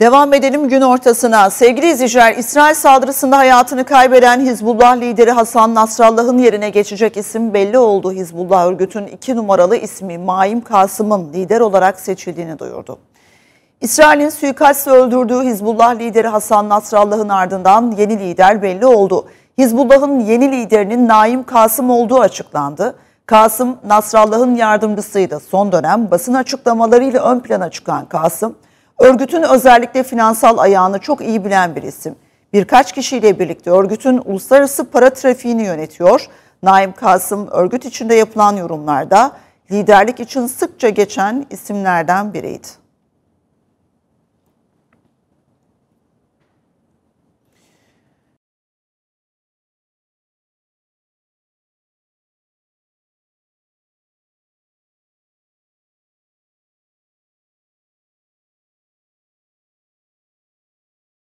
Devam edelim gün ortasına. Sevgili izleyiciler, İsrail saldırısında hayatını kaybeden Hizbullah lideri Hasan Nasrallah'ın yerine geçecek isim belli oldu. Hizbullah örgütün iki numaralı ismi Maim Kasım'ın lider olarak seçildiğini duyurdu. İsrail'in suikastla öldürdüğü Hizbullah lideri Hasan Nasrallah'ın ardından yeni lider belli oldu. Hizbullah'ın yeni liderinin Naim Kasım olduğu açıklandı. Kasım, Nasrallah'ın yardımcısıydı. Son dönem basın açıklamalarıyla ön plana çıkan Kasım, Örgütün özellikle finansal ayağını çok iyi bilen bir isim. Birkaç kişiyle birlikte örgütün uluslararası para trafiğini yönetiyor. Naim Kasım örgüt içinde yapılan yorumlarda liderlik için sıkça geçen isimlerden biriydi.